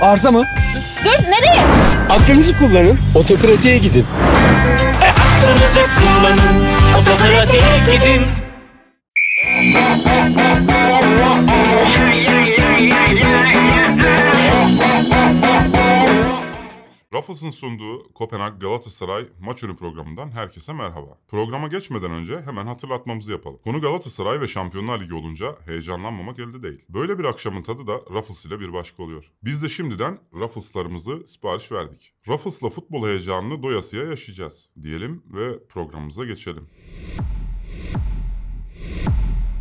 Arıza mı? Dur nereye? Aklınızı kullanın, otopratiğe gidin. E, Aklınızı kullanın, otopratiğe gidin. Lafas'ın sunduğu Kopenhag Galatasaray maç önü programından herkese merhaba. Programa geçmeden önce hemen hatırlatmamızı yapalım. Konu Galatasaray ve Şampiyonlar Ligi olunca heyecanlanmamak elde değil. Böyle bir akşamın tadı da Ruffles ile bir başka oluyor. Biz de şimdiden Ruffles'larımızı sipariş verdik. Ruffles'la futbol heyecanını doyasıya yaşayacağız diyelim ve programımıza geçelim.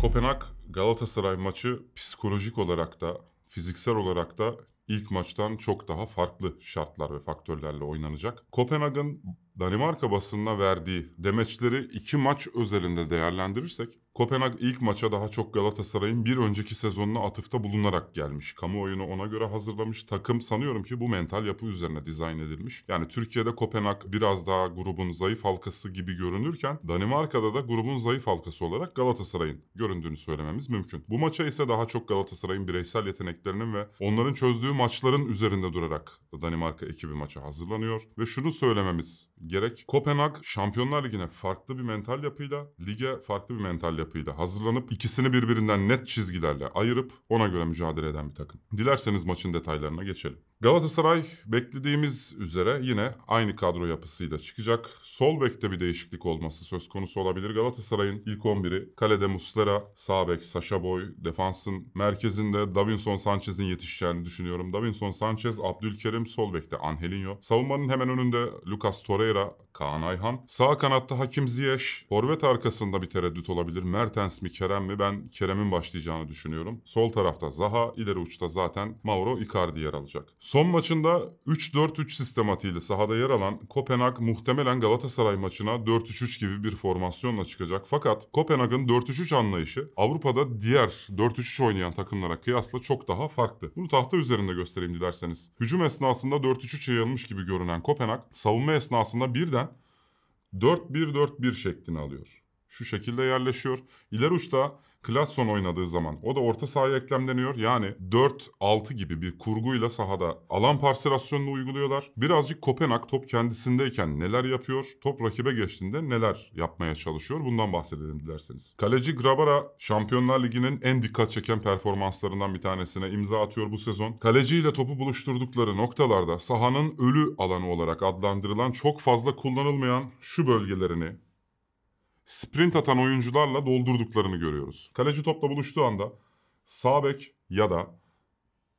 Kopenhag Galatasaray maçı psikolojik olarak da fiziksel olarak da ilk maçtan çok daha farklı şartlar ve faktörlerle oynanacak. Kopenhag'ın Danimarka basınına verdiği demeçleri iki maç özelinde değerlendirirsek Kopenhag ilk maça daha çok Galatasaray'ın bir önceki sezonuna atıfta bulunarak gelmiş. Kamuoyunu ona göre hazırlamış. Takım sanıyorum ki bu mental yapı üzerine dizayn edilmiş. Yani Türkiye'de Kopenhag biraz daha grubun zayıf halkası gibi görünürken Danimarka'da da grubun zayıf halkası olarak Galatasaray'ın göründüğünü söylememiz mümkün. Bu maça ise daha çok Galatasaray'ın bireysel yeteneklerinin ve onların çözdüğü maçların üzerinde durarak Danimarka ekibi maça hazırlanıyor. Ve şunu söylememiz gerek. Kopenhag Şampiyonlar Ligi'ne farklı bir mental yapıyla, lige farklı bir mental yapıyla yapıyla hazırlanıp ikisini birbirinden net çizgilerle ayırıp ona göre mücadele eden bir takım. Dilerseniz maçın detaylarına geçelim. Galatasaray beklediğimiz üzere yine aynı kadro yapısıyla çıkacak. Sol bekte bir değişiklik olması söz konusu olabilir. Galatasaray'ın ilk 11'i kalede Muslera, sağ bek Sasha Boy, defansın merkezinde Davinson Sanchez'in yetişeceğini düşünüyorum. Davinson Sanchez, Abdülkerim sol bekte Angelinho. Savunmanın hemen önünde Lucas Torreira, Kaan Ayhan. Sağ kanatta Hakim Ziyech. Forvet arkasında bir tereddüt olabilir. Mertens mi Kerem mi? Ben Kerem'in başlayacağını düşünüyorum. Sol tarafta Zaha, ileri uçta zaten Mauro Icardi yer alacak. Son maçında 3-4-3 sistematiğiyle sahada yer alan Kopenhag muhtemelen Galatasaray maçına 4-3-3 gibi bir formasyonla çıkacak. Fakat Kopenhag'ın 4-3-3 anlayışı Avrupa'da diğer 4-3-3 oynayan takımlara kıyasla çok daha farklı. Bunu tahta üzerinde göstereyim dilerseniz. Hücum esnasında 4-3-3'e yayılmış gibi görünen Kopenhag savunma esnasında birden 4-1-4-1 şeklini alıyor şu şekilde yerleşiyor. İler uçta Klasson oynadığı zaman o da orta sahaya eklemleniyor. Yani 4-6 gibi bir kurguyla sahada alan parselasyonunu uyguluyorlar. Birazcık Kopenhag top kendisindeyken neler yapıyor, top rakibe geçtiğinde neler yapmaya çalışıyor bundan bahsedelim dilerseniz. Kaleci Grabara Şampiyonlar Ligi'nin en dikkat çeken performanslarından bir tanesine imza atıyor bu sezon. Kaleci ile topu buluşturdukları noktalarda sahanın ölü alanı olarak adlandırılan çok fazla kullanılmayan şu bölgelerini sprint atan oyuncularla doldurduklarını görüyoruz. Kaleci topla buluştuğu anda sağ bek ya da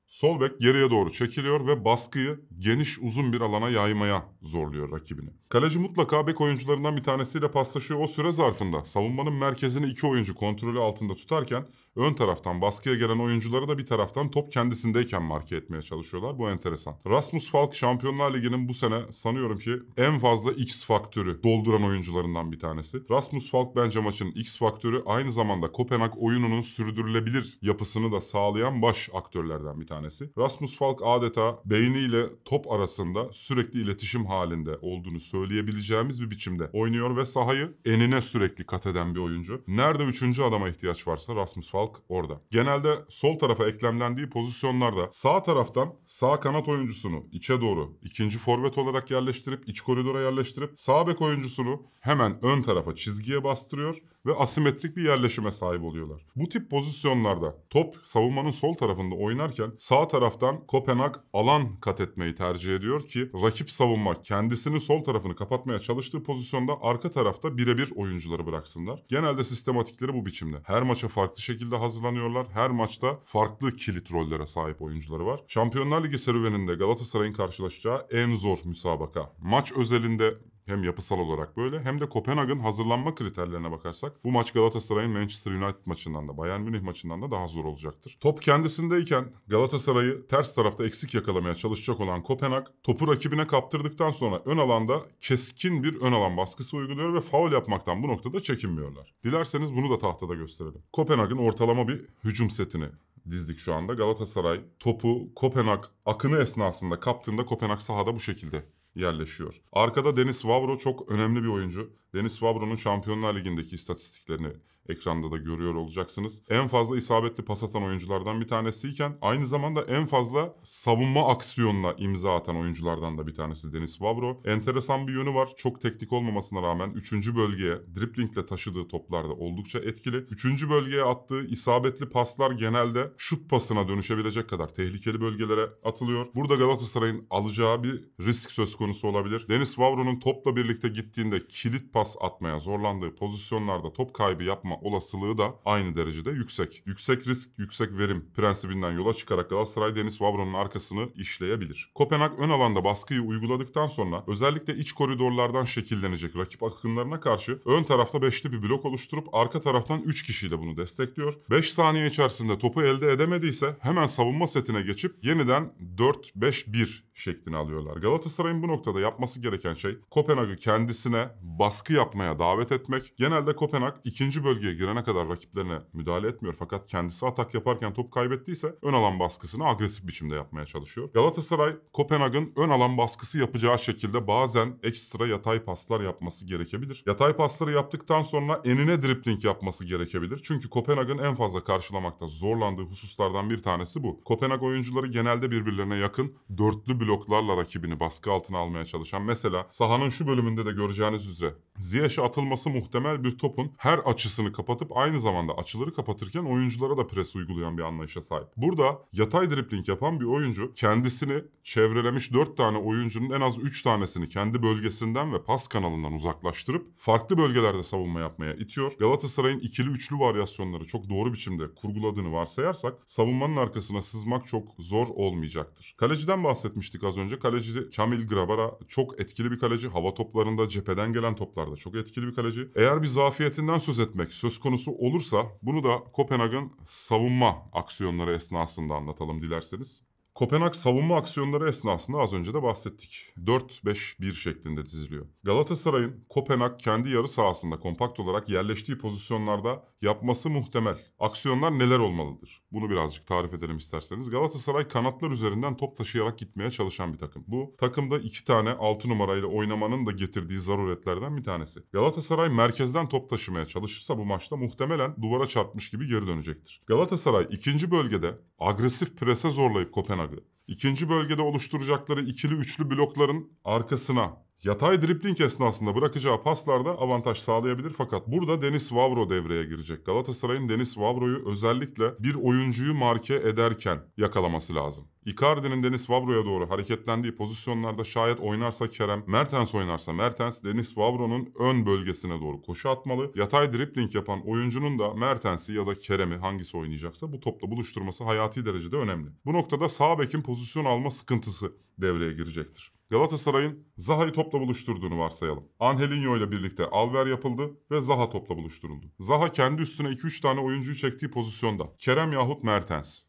Sol bek geriye doğru çekiliyor ve baskıyı geniş uzun bir alana yaymaya zorluyor rakibini. Kaleci mutlaka bek oyuncularından bir tanesiyle paslaşıyor. O süre zarfında savunmanın merkezini iki oyuncu kontrolü altında tutarken ön taraftan baskıya gelen oyuncuları da bir taraftan top kendisindeyken marke etmeye çalışıyorlar. Bu enteresan. Rasmus Falk Şampiyonlar Ligi'nin bu sene sanıyorum ki en fazla X faktörü dolduran oyuncularından bir tanesi. Rasmus Falk bence maçın X faktörü aynı zamanda Kopenhag oyununun sürdürülebilir yapısını da sağlayan baş aktörlerden bir tanesi tanesi. Rasmus Falk adeta beyniyle top arasında sürekli iletişim halinde olduğunu söyleyebileceğimiz bir biçimde oynuyor ve sahayı enine sürekli kat eden bir oyuncu. Nerede üçüncü adama ihtiyaç varsa Rasmus Falk orada. Genelde sol tarafa eklemlendiği pozisyonlarda sağ taraftan sağ kanat oyuncusunu içe doğru ikinci forvet olarak yerleştirip iç koridora yerleştirip sağ bek oyuncusunu hemen ön tarafa çizgiye bastırıyor ve asimetrik bir yerleşime sahip oluyorlar. Bu tip pozisyonlarda top savunmanın sol tarafında oynarken sağ taraftan Kopenhag alan kat etmeyi tercih ediyor ki rakip savunma kendisinin sol tarafını kapatmaya çalıştığı pozisyonda arka tarafta birebir oyuncuları bıraksınlar. Genelde sistematikleri bu biçimde. Her maça farklı şekilde hazırlanıyorlar. Her maçta farklı kilit rollere sahip oyuncuları var. Şampiyonlar Ligi serüveninde Galatasaray'ın karşılaşacağı en zor müsabaka. Maç özelinde hem yapısal olarak böyle hem de Kopenhag'ın hazırlanma kriterlerine bakarsak bu maç Galatasaray'ın Manchester United maçından da Bayern Münih maçından da daha zor olacaktır. Top kendisindeyken Galatasaray'ı ters tarafta eksik yakalamaya çalışacak olan Kopenhag topu rakibine kaptırdıktan sonra ön alanda keskin bir ön alan baskısı uyguluyor ve faul yapmaktan bu noktada çekinmiyorlar. Dilerseniz bunu da tahtada gösterelim. Kopenhag'ın ortalama bir hücum setini dizdik şu anda. Galatasaray topu Kopenhag akını esnasında kaptığında Kopenhag sahada bu şekilde yerleşiyor. Arkada Denis Vavro çok önemli bir oyuncu. Denis Vavro'nun Şampiyonlar Ligi'ndeki istatistiklerini Ekranda da görüyor olacaksınız. En fazla isabetli pas atan oyunculardan bir tanesiyken aynı zamanda en fazla savunma aksiyonuna imza atan oyunculardan da bir tanesi Deniz Vavro. Enteresan bir yönü var. Çok teknik olmamasına rağmen 3. bölgeye driplingle taşıdığı toplarda oldukça etkili. 3. bölgeye attığı isabetli paslar genelde şut pasına dönüşebilecek kadar tehlikeli bölgelere atılıyor. Burada Galatasaray'ın alacağı bir risk söz konusu olabilir. Deniz Vavro'nun topla birlikte gittiğinde kilit pas atmaya zorlandığı pozisyonlarda top kaybı yapma olasılığı da aynı derecede yüksek. Yüksek risk, yüksek verim prensibinden yola çıkarak Galatasaray Deniz Vavro'nun arkasını işleyebilir. Kopenhag ön alanda baskıyı uyguladıktan sonra özellikle iç koridorlardan şekillenecek rakip akınlarına karşı ön tarafta beşli bir blok oluşturup arka taraftan 3 kişiyle bunu destekliyor. 5 saniye içerisinde topu elde edemediyse hemen savunma setine geçip yeniden 4-5-1 şeklini alıyorlar. Galatasaray'ın bu noktada yapması gereken şey Kopenhag'ı kendisine baskı yapmaya davet etmek. Genelde Kopenhag ikinci bölge bölgeye girene kadar rakiplerine müdahale etmiyor fakat kendisi atak yaparken top kaybettiyse ön alan baskısını agresif biçimde yapmaya çalışıyor. Galatasaray Kopenhag'ın ön alan baskısı yapacağı şekilde bazen ekstra yatay paslar yapması gerekebilir. Yatay pasları yaptıktan sonra enine dripling yapması gerekebilir. Çünkü Kopenhag'ın en fazla karşılamakta zorlandığı hususlardan bir tanesi bu. Kopenhag oyuncuları genelde birbirlerine yakın dörtlü bloklarla rakibini baskı altına almaya çalışan mesela sahanın şu bölümünde de göreceğiniz üzere Ziyech'e atılması muhtemel bir topun her açısını kapatıp aynı zamanda açıları kapatırken oyunculara da pres uygulayan bir anlayışa sahip. Burada yatay dripling yapan bir oyuncu kendisini çevrelemiş 4 tane oyuncunun en az 3 tanesini kendi bölgesinden ve pas kanalından uzaklaştırıp farklı bölgelerde savunma yapmaya itiyor. Galatasaray'ın ikili üçlü varyasyonları çok doğru biçimde kurguladığını varsayarsak savunmanın arkasına sızmak çok zor olmayacaktır. Kaleciden bahsetmiştik az önce. Kaleci Kamil Grabara çok etkili bir kaleci. Hava toplarında cepheden gelen toplar maçlarda çok etkili bir kaleci. Eğer bir zafiyetinden söz etmek söz konusu olursa bunu da Kopenhag'ın savunma aksiyonları esnasında anlatalım dilerseniz. Kopenhag savunma aksiyonları esnasında az önce de bahsettik. 4-5-1 şeklinde diziliyor. Galatasaray'ın Kopenhag kendi yarı sahasında kompakt olarak yerleştiği pozisyonlarda yapması muhtemel. Aksiyonlar neler olmalıdır? Bunu birazcık tarif edelim isterseniz. Galatasaray kanatlar üzerinden top taşıyarak gitmeye çalışan bir takım. Bu takımda iki tane 6 numarayla oynamanın da getirdiği zaruretlerden bir tanesi. Galatasaray merkezden top taşımaya çalışırsa bu maçta muhtemelen duvara çarpmış gibi geri dönecektir. Galatasaray ikinci bölgede agresif prese zorlayıp Kopenhag vardı. İkinci bölgede oluşturacakları ikili üçlü blokların arkasına Yatay dripling esnasında bırakacağı paslarda avantaj sağlayabilir fakat burada Deniz Vavro devreye girecek. Galatasaray'ın Deniz Vavro'yu özellikle bir oyuncuyu marke ederken yakalaması lazım. Icardi'nin Deniz Vavro'ya doğru hareketlendiği pozisyonlarda şayet oynarsa Kerem, Mertens oynarsa Mertens, Deniz Vavro'nun ön bölgesine doğru koşu atmalı. Yatay dripling yapan oyuncunun da Mertens'i ya da Kerem'i hangisi oynayacaksa bu topla buluşturması hayati derecede önemli. Bu noktada sağ bekin pozisyon alma sıkıntısı devreye girecektir. Galatasaray'ın Zaha'yı topla buluşturduğunu varsayalım. Angelinho ile birlikte Alver yapıldı ve Zaha topla buluşturuldu. Zaha kendi üstüne 2-3 tane oyuncuyu çektiği pozisyonda Kerem yahut Mertens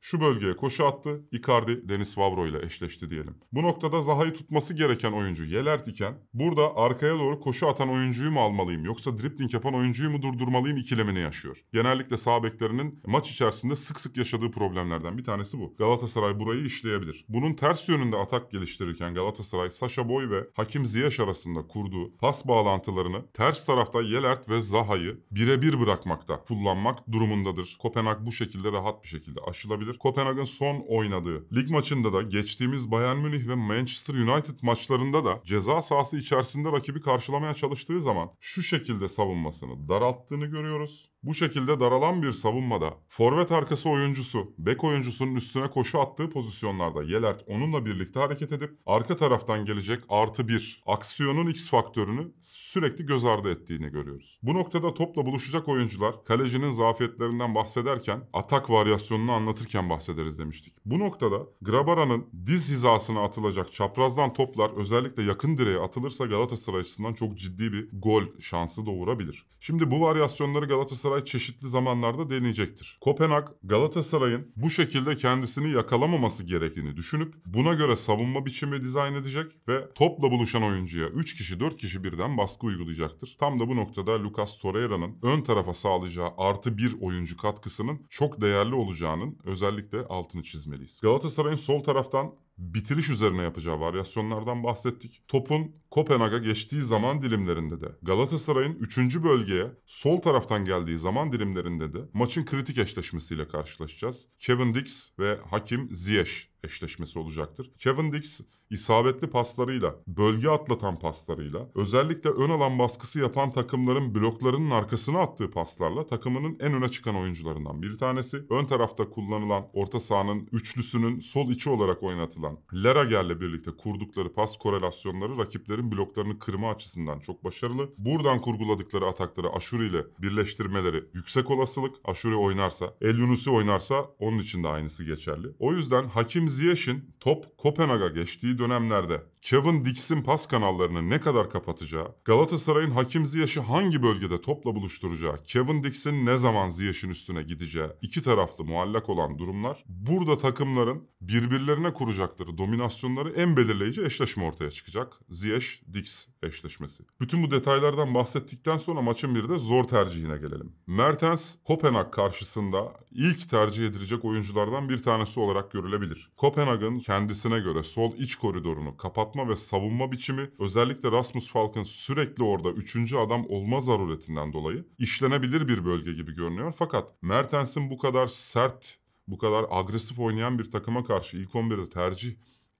şu bölgeye koşu attı. Icardi Deniz Vavro ile eşleşti diyelim. Bu noktada Zaha'yı tutması gereken oyuncu Yelert iken burada arkaya doğru koşu atan oyuncuyu mu almalıyım yoksa dripling yapan oyuncuyu mu durdurmalıyım ikilemini yaşıyor. Genellikle sağ beklerinin maç içerisinde sık sık yaşadığı problemlerden bir tanesi bu. Galatasaray burayı işleyebilir. Bunun ters yönünde atak geliştirirken Galatasaray Sasha Boy ve Hakim Ziyech arasında kurduğu pas bağlantılarını ters tarafta Yelert ve Zaha'yı birebir bırakmakta kullanmak durumundadır. Kopenhag bu şekilde rahat bir şekilde aşılabilir olabilir. Kopenhag'ın son oynadığı lig maçında da geçtiğimiz Bayern Münih ve Manchester United maçlarında da ceza sahası içerisinde rakibi karşılamaya çalıştığı zaman şu şekilde savunmasını daralttığını görüyoruz. Bu şekilde daralan bir savunmada forvet arkası oyuncusu, bek oyuncusunun üstüne koşu attığı pozisyonlarda Yelert onunla birlikte hareket edip arka taraftan gelecek artı bir aksiyonun X faktörünü sürekli göz ardı ettiğini görüyoruz. Bu noktada topla buluşacak oyuncular kalecinin zafiyetlerinden bahsederken atak varyasyonunu anlatırken konuşurken bahsederiz demiştik. Bu noktada Grabara'nın diz hizasına atılacak çaprazdan toplar özellikle yakın direğe atılırsa Galatasaray açısından çok ciddi bir gol şansı doğurabilir. Şimdi bu varyasyonları Galatasaray çeşitli zamanlarda deneyecektir. Kopenhag Galatasaray'ın bu şekilde kendisini yakalamaması gerektiğini düşünüp buna göre savunma biçimi dizayn edecek ve topla buluşan oyuncuya 3 kişi 4 kişi birden baskı uygulayacaktır. Tam da bu noktada Lucas Torreira'nın ön tarafa sağlayacağı artı bir oyuncu katkısının çok değerli olacağının özellikle özellikle altını çizmeliyiz. Galatasaray'ın sol taraftan bitiriş üzerine yapacağı varyasyonlardan bahsettik. Topun Kopenhag'a geçtiği zaman dilimlerinde de Galatasaray'ın 3. bölgeye sol taraftan geldiği zaman dilimlerinde de maçın kritik eşleşmesiyle karşılaşacağız. Kevin Dix ve Hakim Ziyech eşleşmesi olacaktır. Kevin Dix isabetli paslarıyla, bölge atlatan paslarıyla, özellikle ön alan baskısı yapan takımların bloklarının arkasına attığı paslarla takımının en öne çıkan oyuncularından bir tanesi. Ön tarafta kullanılan orta sahanın üçlüsünün sol içi olarak oynatılan Lerager'le birlikte kurdukları pas korelasyonları rakiplerin bloklarını kırma açısından çok başarılı. Buradan kurguladıkları atakları Aşuri ile birleştirmeleri yüksek olasılık. Aşuri oynarsa, El Yunus'u oynarsa onun için de aynısı geçerli. O yüzden Hakim James Yashin top Kopenhag'a geçtiği dönemlerde Kevin Dix'in pas kanallarını ne kadar kapatacağı, Galatasaray'ın Hakim Ziyech'i hangi bölgede topla buluşturacağı, Kevin Dix'in ne zaman Ziyech'in üstüne gideceği iki taraflı muallak olan durumlar burada takımların birbirlerine kuracakları dominasyonları en belirleyici eşleşme ortaya çıkacak. Ziyech-Dix eşleşmesi. Bütün bu detaylardan bahsettikten sonra maçın bir de zor tercihine gelelim. Mertens Kopenhag karşısında ilk tercih edilecek oyunculardan bir tanesi olarak görülebilir. Kopenhag'ın kendi kendisine göre sol iç koridorunu kapatma ve savunma biçimi özellikle Rasmus Falk'ın sürekli orada üçüncü adam olma zaruretinden dolayı işlenebilir bir bölge gibi görünüyor. Fakat Mertens'in bu kadar sert, bu kadar agresif oynayan bir takıma karşı ilk 11'de tercih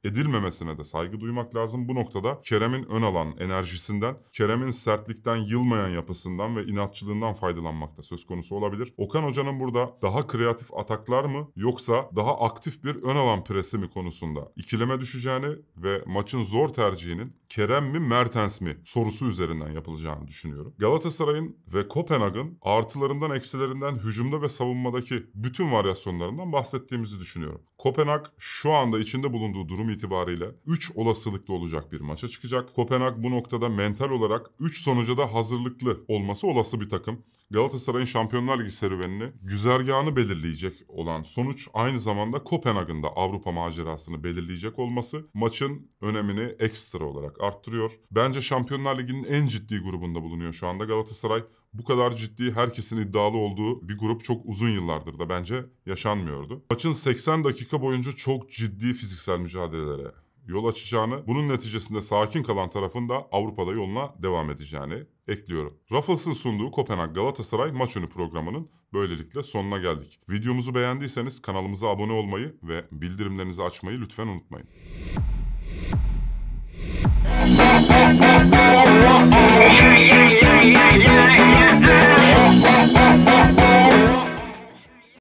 edilmemesine de saygı duymak lazım. Bu noktada Kerem'in ön alan enerjisinden, Kerem'in sertlikten yılmayan yapısından ve inatçılığından faydalanmakta söz konusu olabilir. Okan Hoca'nın burada daha kreatif ataklar mı yoksa daha aktif bir ön alan presi mi konusunda ikileme düşeceğini ve maçın zor tercihinin Kerem mi Mertens mi sorusu üzerinden yapılacağını düşünüyorum. Galatasaray'ın ve Kopenhag'ın artılarından eksilerinden hücumda ve savunmadaki bütün varyasyonlarından bahsettiğimizi düşünüyorum. Kopenhag şu anda içinde bulunduğu durum itibariyle 3 olasılıklı olacak bir maça çıkacak. Kopenhag bu noktada mental olarak 3 sonuca da hazırlıklı olması olası bir takım. Galatasaray'ın Şampiyonlar Ligi serüvenini, güzergahını belirleyecek olan sonuç aynı zamanda Kopenhag'ında Avrupa macerasını belirleyecek olması maçın önemini ekstra olarak arttırıyor. Bence Şampiyonlar Ligi'nin en ciddi grubunda bulunuyor şu anda Galatasaray bu kadar ciddi herkesin iddialı olduğu bir grup çok uzun yıllardır da bence yaşanmıyordu. Maçın 80 dakika boyunca çok ciddi fiziksel mücadelelere yol açacağını, bunun neticesinde sakin kalan tarafın da Avrupa'da yoluna devam edeceğini ekliyorum. Raffles'ın sunduğu Kopenhag Galatasaray maç önü programının böylelikle sonuna geldik. Videomuzu beğendiyseniz kanalımıza abone olmayı ve bildirimlerinizi açmayı lütfen unutmayın. Yeah, yeah, yeah, yeah, yeah, yeah.